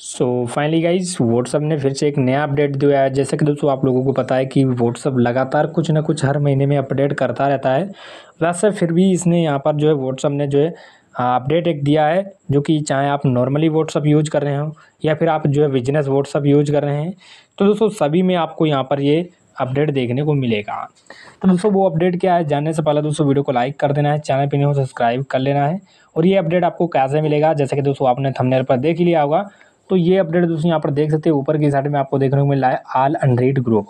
so finally guys what's up ने फिर से एक नया अपडेट दिया है जैसे कि दोस्तों आप लोगों को पता है कि व्हाट्सअप लगातार कुछ ना कुछ हर महीने में अपडेट करता रहता है वैसे फिर भी इसने यहाँ पर जो है व्हाट्सअप ने जो है अपडेट एक दिया है जो कि चाहे आप नॉर्मली व्हाट्सअप यूज कर रहे हो या फिर आप जो है बिजनेस व्हाट्सअप यूज कर रहे हैं तो दोस्तों सभी में आपको यहाँ पर ये अपडेट देखने को मिलेगा तो दोस्तों वो अपडेट क्या है जानने से पहले दोस्तों वीडियो को लाइक कर देना है चैनल पर नहीं हो सब्सक्राइब कर लेना है और ये अपडेट आपको कैसे मिलेगा जैसे कि दोस्तों आपने थमनेर पर देख लिया होगा तो ये अपडेट दोस्तों यहाँ पर देख सकते हैं ऊपर की साइड में आपको देखने को मिल रहा है आल अनरीड ग्रुप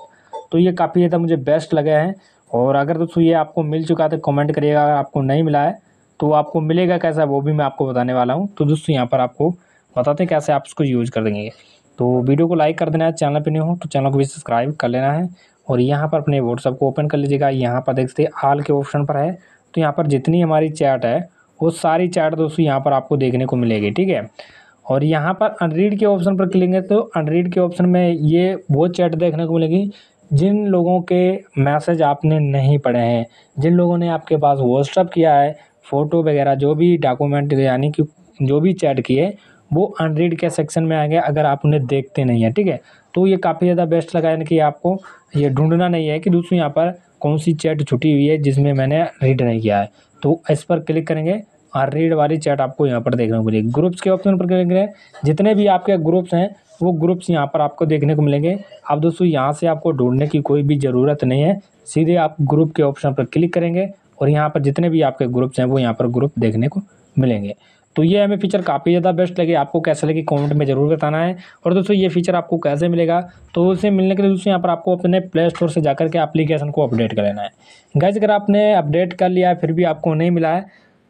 तो ये काफ़ी ज़्यादा मुझे बेस्ट लगा है और अगर दोस्तों ये आपको मिल चुका है तो कमेंट करिएगा अगर आपको नहीं मिला है तो आपको मिलेगा कैसा वो भी मैं आपको बताने वाला हूँ तो दोस्तों यहाँ पर आपको बताते हैं कैसे आप उसको यूज़ कर देंगे तो वीडियो को लाइक कर देना है चैनल पर नहीं हो तो चैनल को भी सब्सक्राइब कर लेना है और यहाँ पर अपने व्हाट्सअप को ओपन कर लीजिएगा यहाँ पर देख सकते आल के ऑप्शन पर है तो यहाँ पर जितनी हमारी चैट है वो सारी चैट दोस्तों यहाँ पर आपको देखने को मिलेगी ठीक है और यहाँ पर अनरीड के ऑप्शन पर क्लिक करें तो अनरीड के ऑप्शन में ये वो चैट देखने को मिलेगी जिन लोगों के मैसेज आपने नहीं पढ़े हैं जिन लोगों ने आपके पास व्हाट्सअप किया है फ़ोटो वगैरह जो भी डॉक्यूमेंट यानी कि जो भी चैट किए वो अनरीड के सेक्शन में आ अगर आप उन्हें देखते नहीं हैं ठीक है तो ये काफ़ी ज़्यादा बेस्ट लगा यानी कि आपको ये ढूंढना नहीं है कि दूसरी यहाँ पर कौन सी चैट छुटी हुई है जिसमें मैंने रीड नहीं किया है तो इस पर क्लिक करेंगे और रीड वाली चैट आपको यहाँ पर देखने को मिलेगी ग्रुप्स के ऑप्शन पर क्लिक करें जितने भी आपके ग्रुप्स हैं वो ग्रुप्स यहाँ पर आपको देखने को मिलेंगे अब दोस्तों यहाँ से आपको ढूंढने की कोई भी ज़रूरत नहीं है सीधे आप ग्रुप के ऑप्शन पर क्लिक करेंगे और यहाँ पर जितने भी आपके ग्रुप्स हैं वो यहाँ पर ग्रुप देखने को मिलेंगे तो ये हमें फीचर काफ़ी ज़्यादा बेस्ट लगे आपको कैसे लगे कमेंट में ज़रूर बताना है और दोस्तों ये फीचर आपको कैसे मिलेगा तो उसे मिलने के लिए दोस्तों यहाँ पर आपको अपने प्ले स्टोर से जाकर के एप्लीकेशन को अपडेट कर लेना है गैस अगर आपने अपडेट कर लिया है फिर भी आपको नहीं मिला है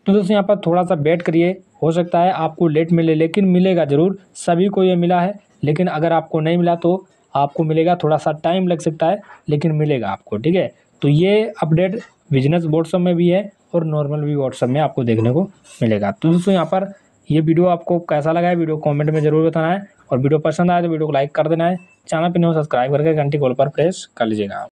तो दोस्तों यहाँ पर थोड़ा सा वेट करिए हो सकता है आपको लेट मिले लेकिन मिलेगा ज़रूर सभी को ये मिला है लेकिन अगर आपको नहीं मिला तो आपको मिलेगा थोड़ा सा टाइम लग सकता है लेकिन मिलेगा आपको ठीक है तो ये अपडेट बिजनेस व्हाट्सअप में भी है और नॉर्मल भी व्हाट्सअप में आपको देखने को मिलेगा तो दोस्तों यहाँ पर ये वीडियो आपको कैसा लगा है वीडियो कमेंट में जरूर बताना है और वीडियो पसंद आए तो वीडियो को लाइक कर देना है चैनल पर न्यू सब्सक्राइब करके घंटी कॉल पर प्रेस कर लीजिएगा